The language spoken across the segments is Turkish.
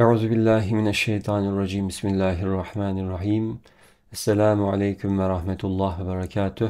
Euzubillahimineşşeytanirracim. Bismillahirrahmanirrahim. Esselamu Aleyküm ve Rahmetullah ve Berekatüh.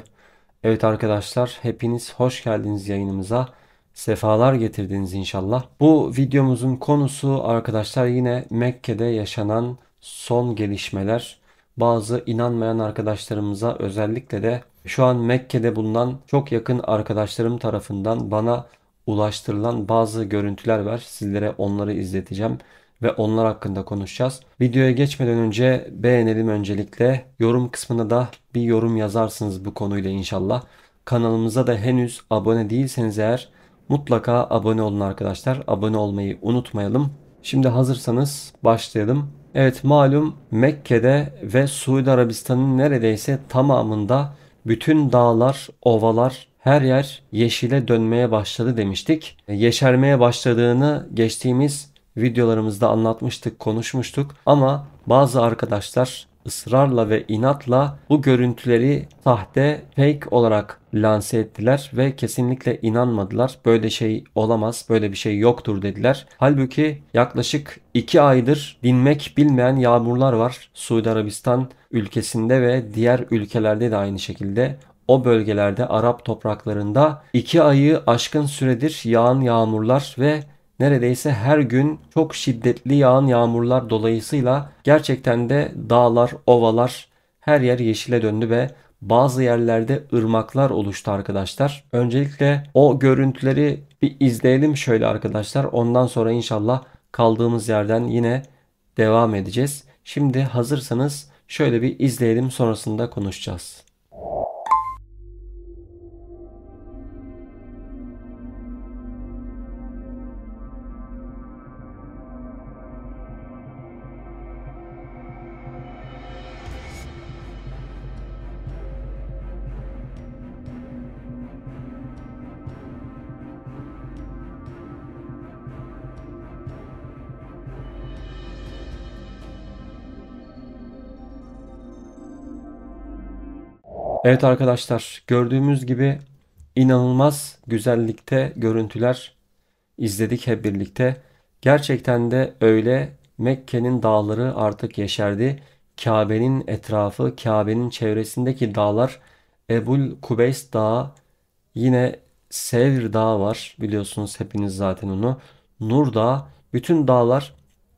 Evet arkadaşlar hepiniz hoş geldiniz yayınımıza. Sefalar getirdiniz inşallah. Bu videomuzun konusu arkadaşlar yine Mekke'de yaşanan son gelişmeler. Bazı inanmayan arkadaşlarımıza özellikle de şu an Mekke'de bulunan çok yakın arkadaşlarım tarafından bana ulaştırılan bazı görüntüler var. Sizlere onları izleteceğim ve onlar hakkında konuşacağız. Videoya geçmeden önce beğenelim öncelikle. Yorum kısmına da bir yorum yazarsınız bu konuyla inşallah. Kanalımıza da henüz abone değilseniz eğer mutlaka abone olun arkadaşlar. Abone olmayı unutmayalım. Şimdi hazırsanız başlayalım. Evet malum Mekke'de ve Suudi Arabistan'ın neredeyse tamamında bütün dağlar, ovalar, her yer yeşile dönmeye başladı demiştik. Yeşermeye başladığını geçtiğimiz videolarımızda anlatmıştık, konuşmuştuk ama bazı arkadaşlar ısrarla ve inatla bu görüntüleri sahte, fake olarak lanse ettiler ve kesinlikle inanmadılar. Böyle şey olamaz, böyle bir şey yoktur dediler. Halbuki yaklaşık 2 aydır dinmek bilmeyen yağmurlar var Suudi Arabistan ülkesinde ve diğer ülkelerde de aynı şekilde o bölgelerde Arap topraklarında 2 ayı aşkın süredir yağan yağmurlar ve neredeyse her gün çok şiddetli yağan yağmurlar dolayısıyla gerçekten de dağlar, ovalar her yer yeşile döndü ve bazı yerlerde ırmaklar oluştu arkadaşlar. Öncelikle o görüntüleri bir izleyelim şöyle arkadaşlar. Ondan sonra inşallah kaldığımız yerden yine devam edeceğiz. Şimdi hazırsanız şöyle bir izleyelim sonrasında konuşacağız. Evet arkadaşlar gördüğümüz gibi inanılmaz güzellikte görüntüler izledik hep birlikte. Gerçekten de öyle Mekke'nin dağları artık yeşerdi. Kabe'nin etrafı, Kabe'nin çevresindeki dağlar Ebul Kubeys Dağı yine Sevr Dağı var biliyorsunuz hepiniz zaten onu. Nur Dağı bütün dağlar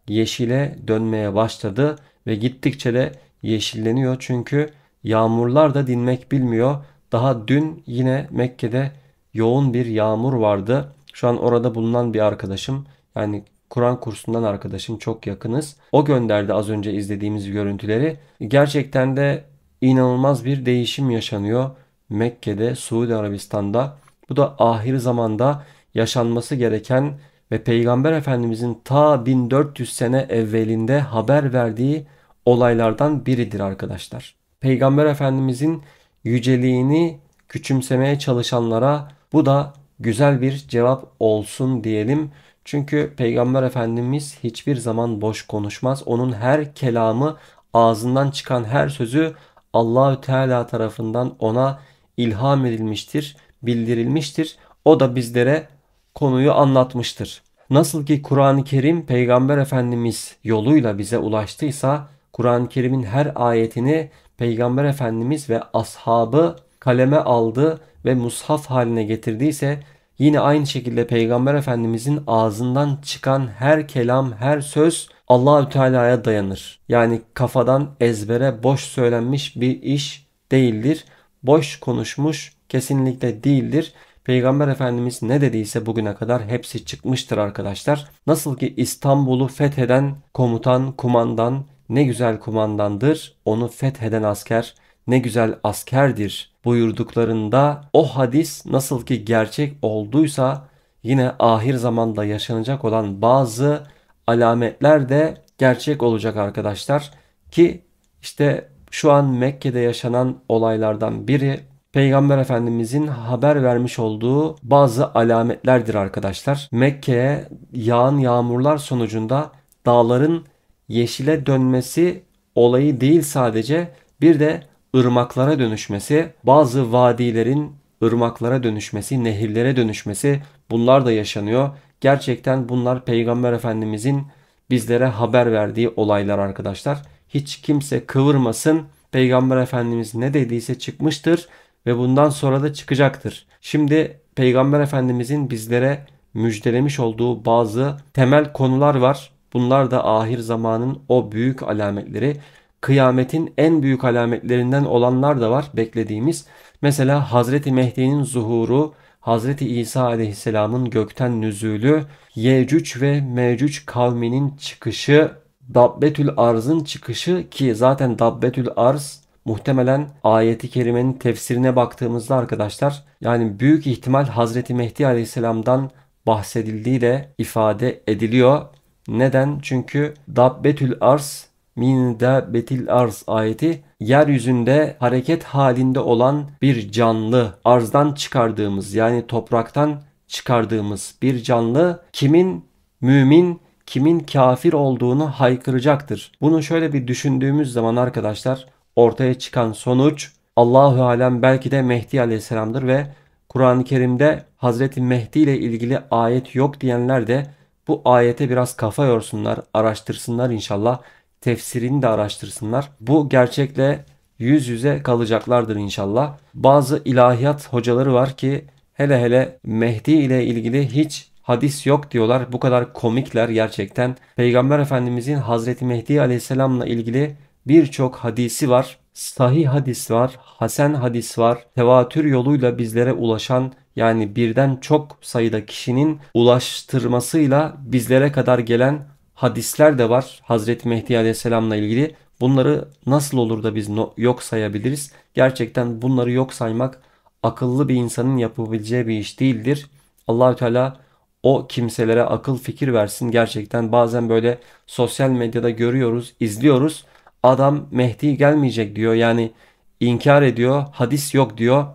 yeşile dönmeye başladı ve gittikçe de yeşilleniyor çünkü Yağmurlar da dinmek bilmiyor. Daha dün yine Mekke'de yoğun bir yağmur vardı. Şu an orada bulunan bir arkadaşım yani Kur'an kursundan arkadaşım çok yakınız. O gönderdi az önce izlediğimiz görüntüleri. Gerçekten de inanılmaz bir değişim yaşanıyor Mekke'de, Suudi Arabistan'da. Bu da ahir zamanda yaşanması gereken ve Peygamber Efendimizin ta 1400 sene evvelinde haber verdiği olaylardan biridir arkadaşlar. Peygamber Efendimizin yüceliğini küçümsemeye çalışanlara bu da güzel bir cevap olsun diyelim. Çünkü Peygamber Efendimiz hiçbir zaman boş konuşmaz. Onun her kelamı, ağzından çıkan her sözü Allahü Teala tarafından ona ilham edilmiştir, bildirilmiştir. O da bizlere konuyu anlatmıştır. Nasıl ki Kur'an-ı Kerim Peygamber Efendimiz yoluyla bize ulaştıysa Kur'an-ı Kerim'in her ayetini Peygamber Efendimiz ve ashabı kaleme aldı ve mushaf haline getirdiyse yine aynı şekilde Peygamber Efendimizin ağzından çıkan her kelam, her söz Allahü Teala'ya dayanır. Yani kafadan ezbere boş söylenmiş bir iş değildir. Boş konuşmuş kesinlikle değildir. Peygamber Efendimiz ne dediyse bugüne kadar hepsi çıkmıştır arkadaşlar. Nasıl ki İstanbul'u fetheden komutan, kumandan, ne güzel kumandandır onu fetheden asker, ne güzel askerdir buyurduklarında o hadis nasıl ki gerçek olduysa yine ahir zamanda yaşanacak olan bazı alametler de gerçek olacak arkadaşlar ki işte şu an Mekke'de yaşanan olaylardan biri Peygamber Efendimizin haber vermiş olduğu bazı alametlerdir arkadaşlar. Mekke'ye yağan yağmurlar sonucunda dağların yeşile dönmesi olayı değil sadece bir de ırmaklara dönüşmesi, bazı vadilerin ırmaklara dönüşmesi, nehirlere dönüşmesi bunlar da yaşanıyor. Gerçekten bunlar Peygamber Efendimizin bizlere haber verdiği olaylar arkadaşlar. Hiç kimse kıvırmasın. Peygamber Efendimiz ne dediyse çıkmıştır ve bundan sonra da çıkacaktır. Şimdi Peygamber Efendimizin bizlere müjdelemiş olduğu bazı temel konular var. Bunlar da ahir zamanın o büyük alametleri. Kıyametin en büyük alametlerinden olanlar da var beklediğimiz. Mesela Hazreti Mehdi'nin zuhuru, Hazreti İsa aleyhisselamın gökten nüzülü, Yecüc ve Mecüc kavminin çıkışı, Dabbetül Arz'ın çıkışı ki zaten Dabbetül Arz muhtemelen ayeti kerimenin tefsirine baktığımızda arkadaşlar yani büyük ihtimal Hazreti Mehdi aleyhisselamdan bahsedildiği de ifade ediliyor neden? Çünkü Dabbetül arz min dabbetil arz ayeti yeryüzünde hareket halinde olan bir canlı arzdan çıkardığımız yani topraktan çıkardığımız bir canlı kimin mümin kimin kafir olduğunu haykıracaktır. Bunu şöyle bir düşündüğümüz zaman arkadaşlar ortaya çıkan sonuç Allahu alem belki de Mehdi aleyhisselamdır ve Kur'an-ı Kerim'de Hazreti Mehdi ile ilgili ayet yok diyenler de bu ayete biraz kafa yorsunlar, araştırsınlar inşallah. Tefsirini de araştırsınlar. Bu gerçekle yüz yüze kalacaklardır inşallah. Bazı ilahiyat hocaları var ki hele hele Mehdi ile ilgili hiç hadis yok diyorlar. Bu kadar komikler gerçekten. Peygamber Efendimizin Hazreti Mehdi Aleyhisselam'la ilgili birçok hadisi var. Sahih hadis var, hasen hadis var, tevatür yoluyla bizlere ulaşan yani birden çok sayıda kişinin ulaştırmasıyla bizlere kadar gelen hadisler de var Hazreti Mehdi Aleyhisselam'la ilgili. Bunları nasıl olur da biz yok sayabiliriz? Gerçekten bunları yok saymak akıllı bir insanın yapabileceği bir iş değildir. Allahü Teala o kimselere akıl fikir versin. Gerçekten bazen böyle sosyal medyada görüyoruz, izliyoruz. Adam Mehdi gelmeyecek diyor. Yani inkar ediyor, hadis yok diyor.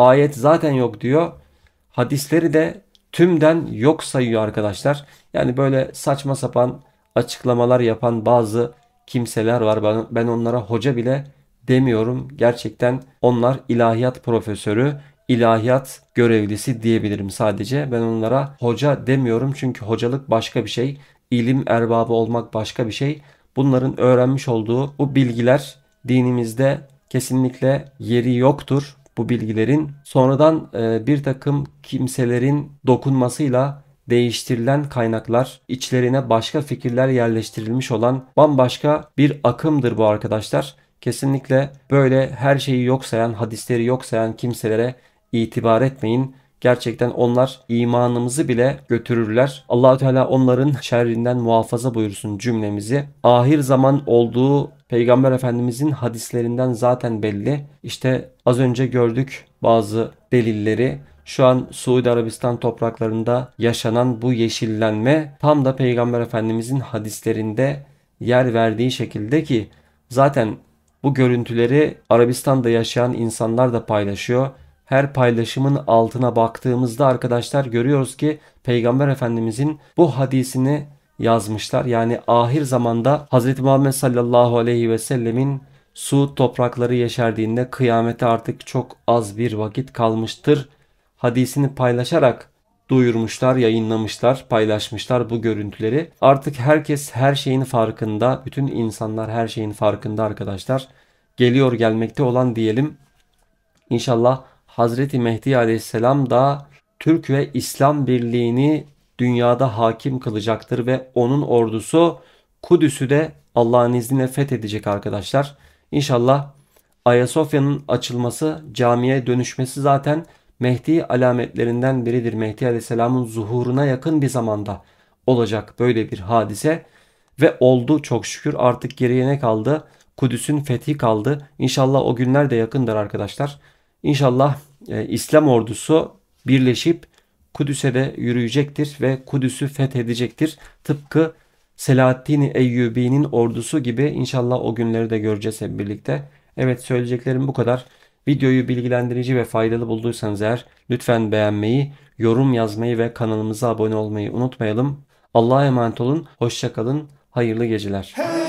Ayet zaten yok diyor. Hadisleri de tümden yok sayıyor arkadaşlar. Yani böyle saçma sapan açıklamalar yapan bazı kimseler var. Ben, onlara hoca bile demiyorum. Gerçekten onlar ilahiyat profesörü, ilahiyat görevlisi diyebilirim sadece. Ben onlara hoca demiyorum çünkü hocalık başka bir şey. İlim erbabı olmak başka bir şey. Bunların öğrenmiş olduğu bu bilgiler dinimizde kesinlikle yeri yoktur bu bilgilerin sonradan e, bir takım kimselerin dokunmasıyla değiştirilen kaynaklar içlerine başka fikirler yerleştirilmiş olan bambaşka bir akımdır bu arkadaşlar. Kesinlikle böyle her şeyi yok sayan, hadisleri yok sayan kimselere itibar etmeyin. Gerçekten onlar imanımızı bile götürürler. Allahü Teala onların şerrinden muhafaza buyursun cümlemizi. Ahir zaman olduğu Peygamber Efendimizin hadislerinden zaten belli. İşte az önce gördük bazı delilleri. Şu an Suudi Arabistan topraklarında yaşanan bu yeşillenme tam da Peygamber Efendimizin hadislerinde yer verdiği şekilde ki zaten bu görüntüleri Arabistan'da yaşayan insanlar da paylaşıyor her paylaşımın altına baktığımızda arkadaşlar görüyoruz ki Peygamber Efendimizin bu hadisini yazmışlar. Yani ahir zamanda Hz. Muhammed sallallahu aleyhi ve sellemin su toprakları yeşerdiğinde kıyamete artık çok az bir vakit kalmıştır. Hadisini paylaşarak duyurmuşlar, yayınlamışlar, paylaşmışlar bu görüntüleri. Artık herkes her şeyin farkında, bütün insanlar her şeyin farkında arkadaşlar. Geliyor gelmekte olan diyelim. İnşallah Hazreti Mehdi aleyhisselam da Türk ve İslam birliğini dünyada hakim kılacaktır ve onun ordusu Kudüs'ü de Allah'ın izniyle fethedecek arkadaşlar. İnşallah Ayasofya'nın açılması, camiye dönüşmesi zaten Mehdi alametlerinden biridir. Mehdi Aleyhisselam'ın zuhuruna yakın bir zamanda olacak böyle bir hadise ve oldu çok şükür artık geriye ne kaldı? Kudüs'ün fethi kaldı. İnşallah o günler de yakındır arkadaşlar. İnşallah e, İslam ordusu birleşip Kudüs'e de yürüyecektir ve Kudüs'ü fethedecektir. Tıpkı Selahaddin Eyyubi'nin ordusu gibi inşallah o günleri de göreceğiz hep birlikte. Evet söyleyeceklerim bu kadar. Videoyu bilgilendirici ve faydalı bulduysanız eğer lütfen beğenmeyi, yorum yazmayı ve kanalımıza abone olmayı unutmayalım. Allah'a emanet olun, hoşçakalın, hayırlı geceler. Hey!